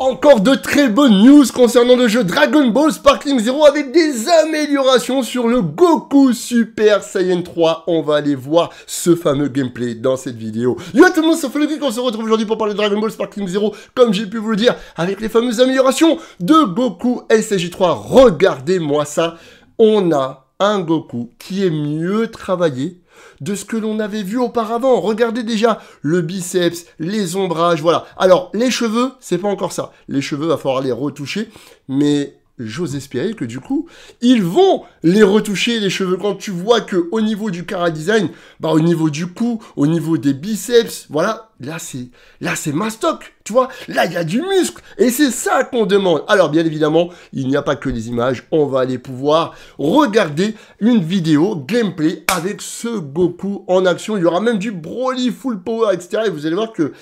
Encore de très bonnes news concernant le jeu Dragon Ball Sparkling Zero avec des améliorations sur le Goku Super Saiyan 3. On va aller voir ce fameux gameplay dans cette vidéo. Yo tout le monde, c'est Geek, on se retrouve aujourd'hui pour parler de Dragon Ball Sparkling Zero, comme j'ai pu vous le dire, avec les fameuses améliorations de Goku ssj 3 Regardez-moi ça, on a un Goku qui est mieux travaillé, de ce que l'on avait vu auparavant. Regardez déjà le biceps, les ombrages, voilà. Alors, les cheveux, c'est pas encore ça. Les cheveux, va falloir les retoucher, mais j'ose espérer que du coup, ils vont les retoucher les cheveux quand tu vois que au niveau du cara design, bah au niveau du cou, au niveau des biceps, voilà, là c'est là c'est mastoc, tu vois, là il y a du muscle et c'est ça qu'on demande. Alors bien évidemment, il n'y a pas que les images, on va aller pouvoir regarder une vidéo gameplay avec ce Goku en action. Il y aura même du Broly full power, etc. Et vous allez voir que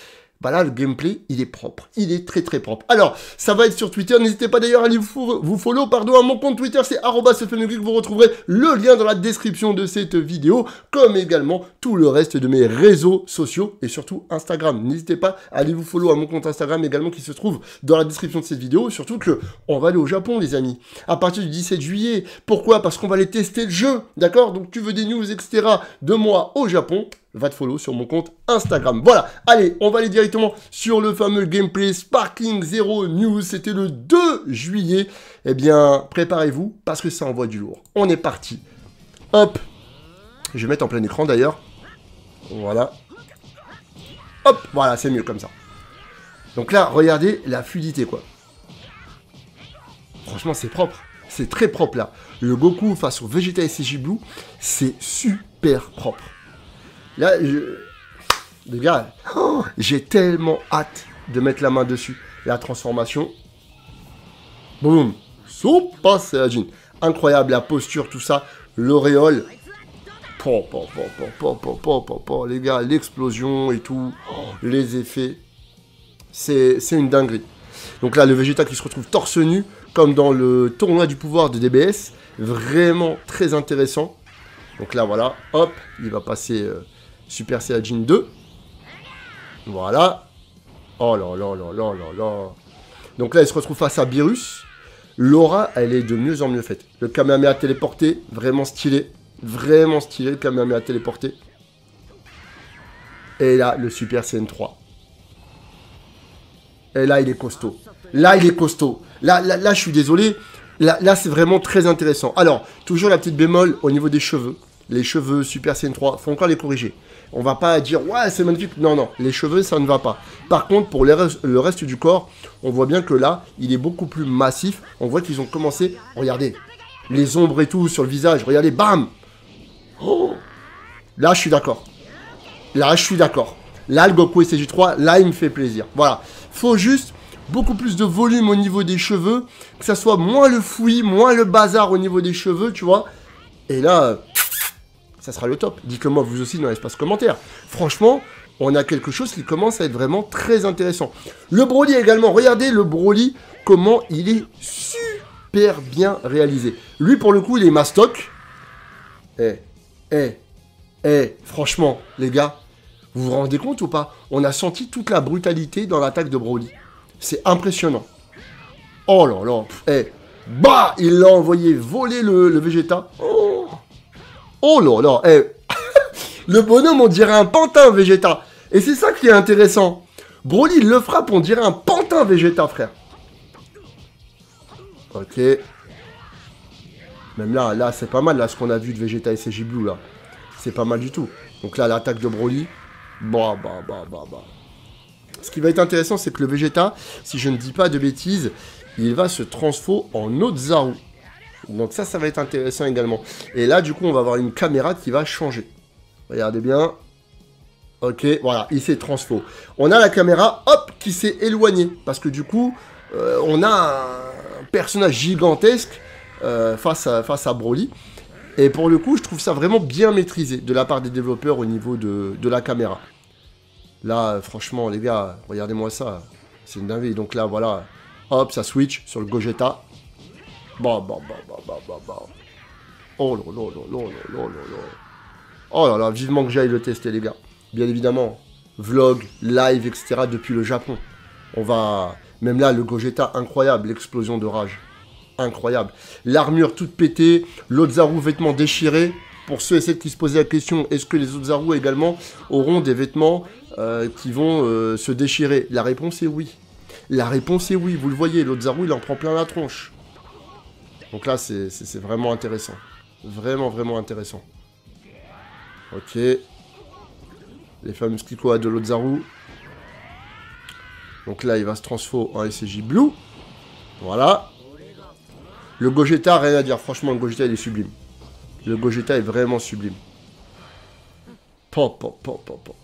bah là, le gameplay, il est propre. Il est très très propre. Alors, ça va être sur Twitter. N'hésitez pas d'ailleurs à aller vous, vous follow. Pardon, à mon compte Twitter, c'est que Vous retrouverez le lien dans la description de cette vidéo, comme également tout le reste de mes réseaux sociaux et surtout Instagram. N'hésitez pas à aller vous follow à mon compte Instagram également, qui se trouve dans la description de cette vidéo. Surtout que on va aller au Japon, les amis, à partir du 17 juillet. Pourquoi Parce qu'on va aller tester le jeu, d'accord Donc, tu veux des news, etc. de moi au Japon va te follow sur mon compte Instagram. Voilà, allez, on va aller directement sur le fameux gameplay Sparkling Zero News. C'était le 2 juillet. Eh bien, préparez-vous parce que ça envoie du lourd. On est parti. Hop. Je vais mettre en plein écran d'ailleurs. Voilà. Hop, voilà, c'est mieux comme ça. Donc là, regardez la fluidité, quoi. Franchement, c'est propre. C'est très propre, là. Le Goku face au Vegeta et Blue, c'est super propre. Là, je... Les gars, j'ai tellement hâte de mettre la main dessus. La transformation. Boum. la jean. Incroyable, la posture, tout ça. L'auréole. les gars, l'explosion et tout. les effets. C'est une dinguerie. Donc là, le Vegeta qui se retrouve torse nu, comme dans le tournoi du pouvoir de DBS. Vraiment très intéressant. Donc là, voilà. Hop, il va passer... Euh, Super Saiyajin 2. Voilà. Oh là là là là là là. Donc là, il se retrouve face à Beerus. L'aura, elle est de mieux en mieux faite. Le Kamehameha téléporté, vraiment stylé. Vraiment stylé, le Kamehameha téléporté. Et là, le Super Saiyan 3 Et là, il est costaud. Là, il est costaud. Là, là, je suis désolé. Là, c'est vraiment très intéressant. Alors, toujours la petite bémol au niveau des cheveux. Les cheveux Super CN3, faut encore les corriger. On va pas dire ouais c'est magnifique. Non non, les cheveux ça ne va pas. Par contre pour le reste du corps, on voit bien que là il est beaucoup plus massif. On voit qu'ils ont commencé. Regardez les ombres et tout sur le visage. Regardez bam. Oh là je suis d'accord. Là je suis d'accord. Là le Goku cg 3 là il me fait plaisir. Voilà. Faut juste beaucoup plus de volume au niveau des cheveux, que ça soit moins le fouillis, moins le bazar au niveau des cheveux, tu vois. Et là, ça sera le top. Dites-le moi vous aussi dans l'espace commentaire. Hein. Franchement, on a quelque chose qui commence à être vraiment très intéressant. Le Broly également, regardez le Broly, comment il est super bien réalisé. Lui, pour le coup, il est mastoc. Eh, eh, eh, franchement, les gars, vous vous rendez compte ou pas On a senti toute la brutalité dans l'attaque de Broly. C'est impressionnant. Oh là là, eh, bah, il l'a envoyé voler le, le Vegeta. Oh Oh là là, eh. le bonhomme, on dirait un pantin, Vegeta. Et c'est ça qui est intéressant. Broly le frappe, on dirait un pantin, Vegeta, frère. Ok. Même là, là, c'est pas mal, là, ce qu'on a vu de Vegeta et ses Blue, là. C'est pas mal du tout. Donc là, l'attaque de Broly. Bah, bah, bah, bah, bah. Ce qui va être intéressant, c'est que le Vegeta, si je ne dis pas de bêtises, il va se transformer en Zaru. Donc ça, ça va être intéressant également. Et là, du coup, on va avoir une caméra qui va changer. Regardez bien. Ok, voilà, il s'est transfo. On a la caméra, hop, qui s'est éloignée. Parce que du coup, euh, on a un personnage gigantesque euh, face, à, face à Broly. Et pour le coup, je trouve ça vraiment bien maîtrisé de la part des développeurs au niveau de, de la caméra. Là, franchement, les gars, regardez-moi ça. C'est une dinguerie. Donc là, voilà, hop, ça switch sur le Gogeta. Oh là là Oh là là, vivement que j'aille le tester, les gars. Bien évidemment, vlog, live, etc. depuis le Japon. On va... Même là, le Gogeta, incroyable, l'explosion de rage. Incroyable. L'armure toute pétée, l'Ozaru vêtements déchirés. Pour ceux et celles qui se posaient la question, est-ce que les Ozaru également auront des vêtements euh, qui vont euh, se déchirer La réponse est oui. La réponse est oui, vous le voyez, l'Ozaru il en prend plein la tronche. Donc là, c'est vraiment intéressant. Vraiment, vraiment intéressant. Ok. Les fameuses Kikoa de Lozaru. Donc là, il va se transfo en SCJ Blue. Voilà. Le Gogeta, rien à dire. Franchement, le Gogeta, il est sublime. Le Gogeta est vraiment sublime. Pop, pop, pop, pop,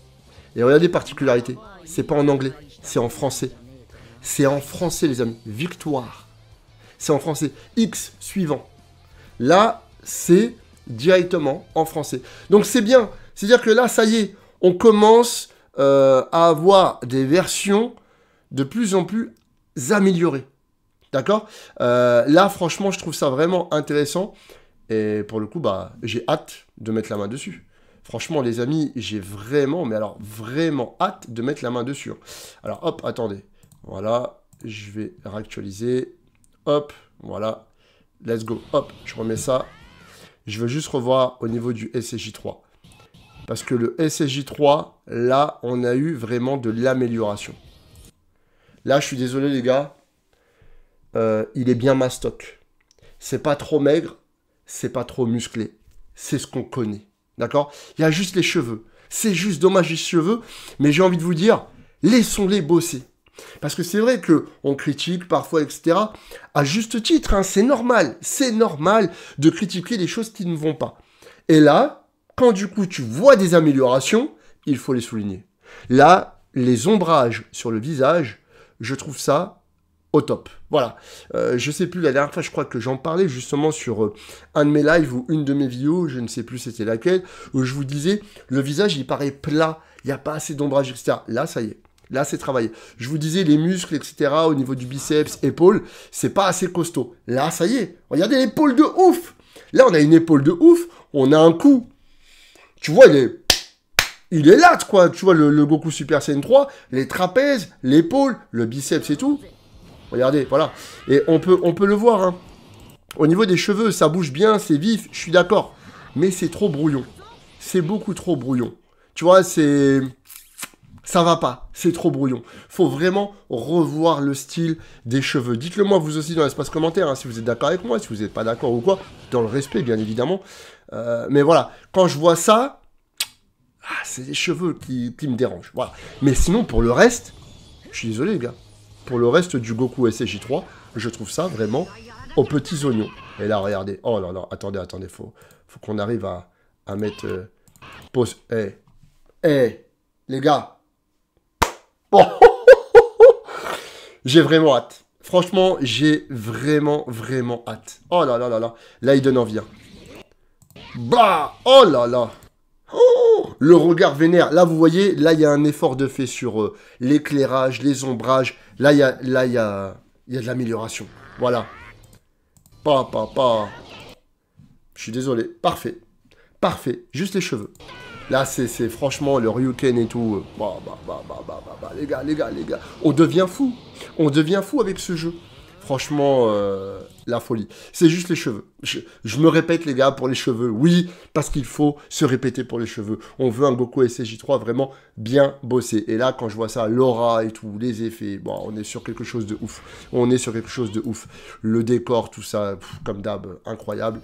Et regardez particularités. C'est pas en anglais, c'est en français. C'est en français, les amis. Victoire c'est en français. X, suivant. Là, c'est directement en français. Donc c'est bien. C'est-à-dire que là, ça y est, on commence euh, à avoir des versions de plus en plus améliorées. D'accord euh, Là, franchement, je trouve ça vraiment intéressant. Et pour le coup, bah, j'ai hâte de mettre la main dessus. Franchement, les amis, j'ai vraiment, mais alors vraiment hâte de mettre la main dessus. Hein. Alors, hop, attendez. Voilà, je vais réactualiser. Hop, voilà. Let's go. Hop, je remets ça. Je veux juste revoir au niveau du SCJ3. Parce que le SCJ3, là, on a eu vraiment de l'amélioration. Là, je suis désolé, les gars. Euh, il est bien mastoc. C'est pas trop maigre, c'est pas trop musclé. C'est ce qu'on connaît. D'accord Il y a juste les cheveux. C'est juste dommage les cheveux, mais j'ai envie de vous dire, laissons-les bosser. Parce que c'est vrai que on critique parfois, etc. À juste titre, hein, c'est normal, c'est normal de critiquer les choses qui ne vont pas. Et là, quand du coup tu vois des améliorations, il faut les souligner. Là, les ombrages sur le visage, je trouve ça au top. Voilà. Euh, je sais plus, la dernière fois, je crois que j'en parlais justement sur euh, un de mes lives ou une de mes vidéos, je ne sais plus c'était laquelle, où je vous disais, le visage, il paraît plat, il n'y a pas assez d'ombrages, etc. Là, ça y est. Là, c'est travaillé. Je vous disais, les muscles, etc., au niveau du biceps, épaule, c'est pas assez costaud. Là, ça y est. Regardez l'épaule de ouf. Là, on a une épaule de ouf. On a un coup. Tu vois, il est, il est là, quoi. Tu vois, le, Goku Super Saiyan 3, les trapèzes, l'épaule, le biceps et tout. Regardez, voilà. Et on peut, on peut le voir, hein. Au niveau des cheveux, ça bouge bien, c'est vif, je suis d'accord. Mais c'est trop brouillon. C'est beaucoup trop brouillon. Tu vois, c'est... Ça va pas, c'est trop brouillon. Faut vraiment revoir le style des cheveux. Dites-le moi vous aussi dans l'espace commentaire hein, si vous êtes d'accord avec moi, si vous n'êtes pas d'accord ou quoi, dans le respect bien évidemment. Euh, mais voilà, quand je vois ça, ah, c'est les cheveux qui, me dérangent. Voilà. Mais sinon pour le reste, je suis désolé les gars. Pour le reste du Goku sj 3 je trouve ça vraiment aux petits oignons. Et là, regardez. Oh là non, attendez, attendez. Faut, faut qu'on arrive à, mettre... Euh, pause. Eh. Hey. Eh, les gars, j'ai vraiment hâte. Franchement, j'ai vraiment, vraiment hâte. Oh là là là là. Là, il donne envie. Hein. Bah Oh là là oh, Le regard vénère. Là, vous voyez, là, il y a un effort de fait sur euh, l'éclairage, les ombrages. Là, il y a, là, il y a, de l'amélioration. Voilà. Pa, pa, pa. Je suis désolé. Parfait. Parfait. Juste les cheveux. Là, c'est franchement le Ryuken et tout. Euh, bah, bah, bah, les gars, les gars, les gars. On devient fou. On devient fou avec ce jeu. Franchement, euh, la folie. C'est juste les cheveux. Je, me répète, les gars, pour les cheveux. Oui, parce qu'il faut se répéter pour les cheveux. On veut un Goku SCJ3 vraiment bien bossé. Et là, quand je vois ça, l'aura et tout, les effets, bon, on est sur quelque chose de ouf. On est sur quelque chose de ouf. Le décor, tout ça, comme d'hab, incroyable.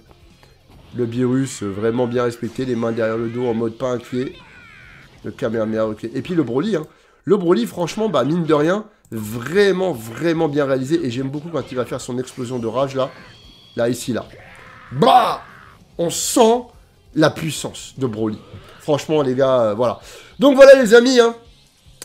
Le virus euh, vraiment bien respecté, les mains derrière le dos en mode pas inquiet. Le caméra, ok. Et puis le Broly, hein. Le Broly, franchement, bah mine de rien, vraiment, vraiment bien réalisé. Et j'aime beaucoup quand il va faire son explosion de rage, là. Là, ici, là. Bah On sent la puissance de Broly. Franchement, les gars, euh, voilà. Donc voilà, les amis, hein.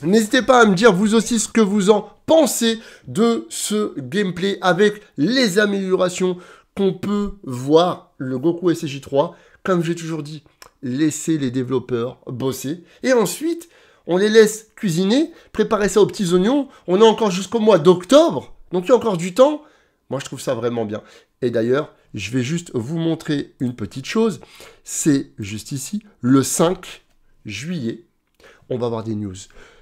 N'hésitez pas à me dire vous aussi ce que vous en pensez de ce gameplay avec les améliorations qu'on peut voir le Goku sj 3 Comme j'ai toujours dit, laisser les développeurs bosser. Et ensuite, on les laisse cuisiner, préparer ça aux petits oignons. On est encore jusqu'au mois d'octobre, donc il y a encore du temps. Moi, je trouve ça vraiment bien. Et d'ailleurs, je vais juste vous montrer une petite chose. C'est juste ici, le 5 juillet, on va avoir des news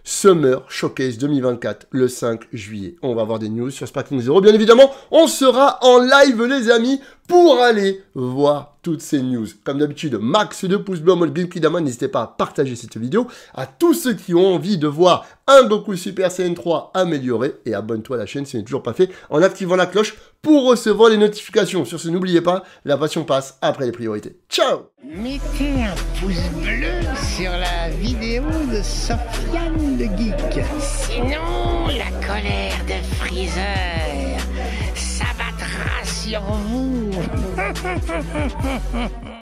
Summer Showcase 2024 le 5 juillet. On va avoir des news sur Sparkling Zero. Bien évidemment, on sera en live, les amis, pour aller voir toutes ces news. Comme d'habitude, max de pouces bleus en mode Kidama. n'hésitez pas à partager cette vidéo à tous ceux qui ont envie de voir un Goku Super Saiyan 3 amélioré et abonne-toi à la chaîne si ce n'est toujours pas fait en activant la cloche pour recevoir les notifications. Sur ce, n'oubliez pas, la passion passe après les priorités. Ciao Mettez un pouce bleu sur la vidéo de Sofiane le Geek. Sinon, la colère de Freezer 羡慕。